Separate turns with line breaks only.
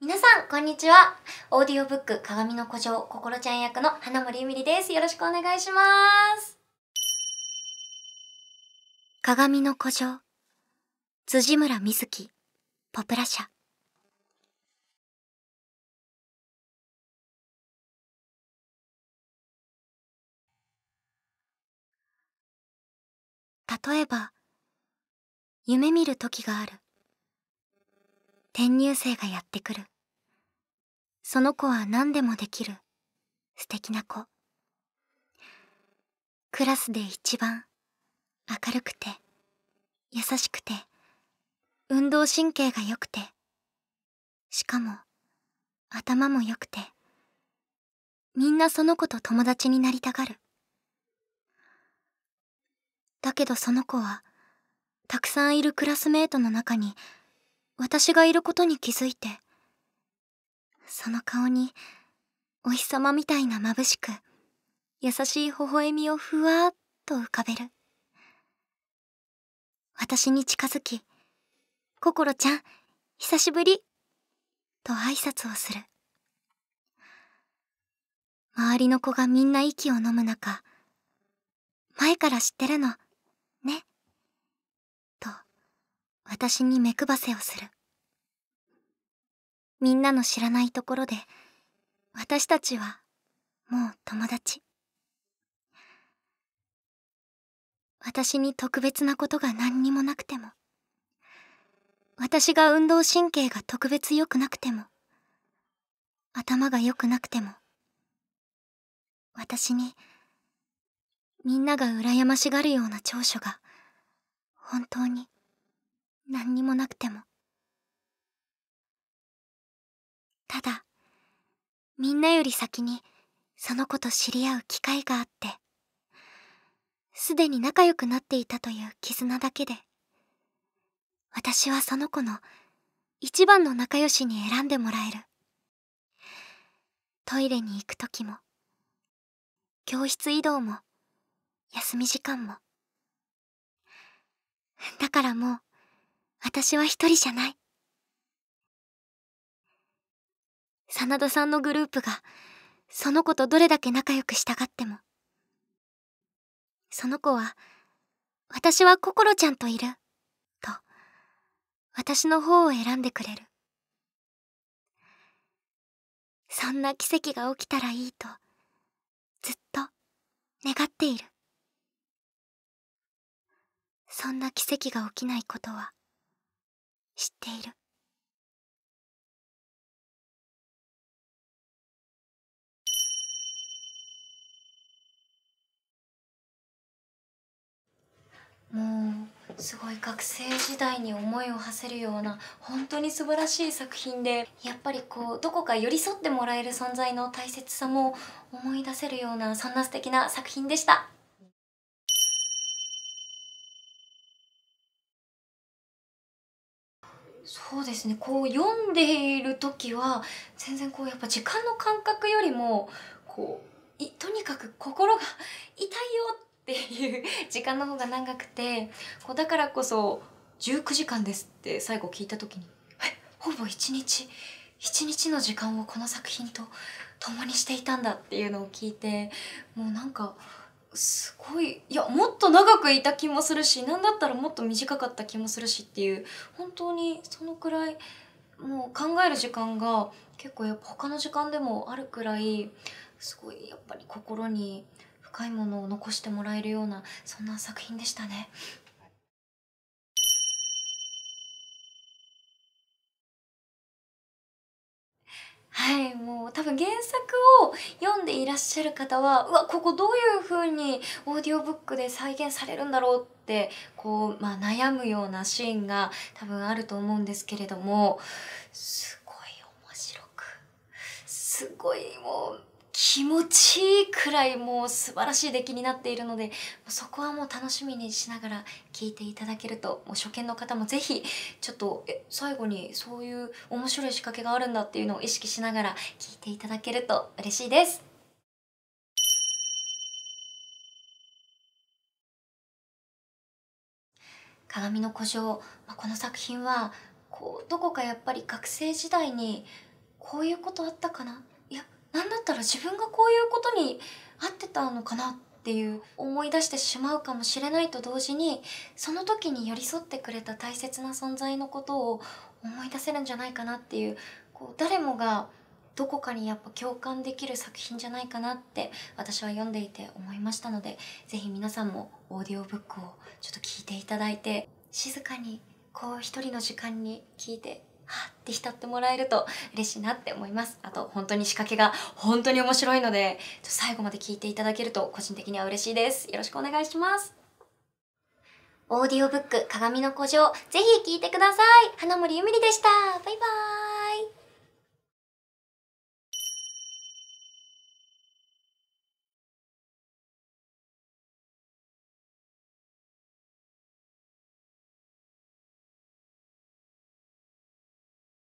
皆さん、こんにちは。オーディオブック、鏡の古城、心ちゃん役の花森ゆみりです。よろしくお願いします。鏡の古城、辻村瑞希、ポプラ社。例えば、夢見る時がある。転入生がやってくるその子は何でもできる素敵な子クラスで一番明るくて優しくて運動神経が良くてしかも頭も良くてみんなその子と友達になりたがるだけどその子はたくさんいるクラスメートの中に私がいることに気づいてその顔にお日様みたいな眩しく優しい微笑みをふわっと浮かべる私に近づき「心ちゃん久しぶり」と挨拶をする周りの子がみんな息を呑む中前から知ってるの私に目配せをする。みんなの知らないところで、私たちはもう友達。私に特別なことが何にもなくても、私が運動神経が特別良くなくても、頭が良くなくても、私に、みんなが羨ましがるような長所が、本当に何にもなくてもただみんなより先にその子と知り合う機会があってすでに仲良くなっていたという絆だけで私はその子の一番の仲良しに選んでもらえるトイレに行く時も教室移動も休み時間もだからもう私は一人じゃない。真田さんのグループが、その子とどれだけ仲良くしたがっても。その子は、私は心ちゃんといる、と、私の方を選んでくれる。そんな奇跡が起きたらいいと、ずっと願っている。そんな奇跡が起きないことは、知っているもうすごい学生時代に思いを馳せるような本当
に素晴らしい作品でやっぱりこうどこか寄り添ってもらえる存在の大切さも
思い出せるようなそんな素敵な作品でした。そうですねこう読んでいる時は全然こうやっぱ時間の感覚よりもこ
ういとにかく心が痛いよっていう時間の方が長くてこうだからこそ19時間ですって最後聞いた時にえほぼ1日1日の時間をこの作品と共にしていたんだっていうのを聞いてもうなんか。すごいいやもっと長くいた気もするし何だったらもっと短かった気もするしっていう本当にそのくらいもう考える時間が結構やっぱ他の時間でもあるくらいすごいやっぱり心に深いものを残してもらえるようなそんな作品でし
たね。多分原作を読
んでいらっしゃる方はうわここどういう風にオーディオブックで再現されるんだろうってこう、まあ、悩むようなシーンが多分あると思うんですけれどもすごい面白くすごいもう。気持ちいいくらいもう素晴らしい出来になっているのでそこはもう楽しみにしながら聞いていただけるともう初見の方もぜひちょっとえ最後にそういう面白い仕掛けがあるんだっていうのを意識しながら聞いていただけると嬉しいです。
鏡の古城、まあ、この作品はこうどこか
やっぱり学生時代にこういうことあったかないや何だったら自分がこういうことに合ってたのかなっていう思い出してしまうかもしれないと同時にその時に寄り添ってくれた大切な存在のことを思い出せるんじゃないかなっていうこう誰もがどこかにやっぱ共感できる作品じゃないかなって私は読んでいて思いましたので是非皆さんもオーディオブックをちょっと聞いていただいて静かにこう一人の時間に聞いてって浸ってもらえると嬉しいなって思いますあと本当に仕掛けが本当に面白いので最後まで聞いていただけると個人的には嬉しいですよろしくお願いします
オーディオブック鏡の古城ぜひ聴いてください花森ゆみりでしたバイバーイ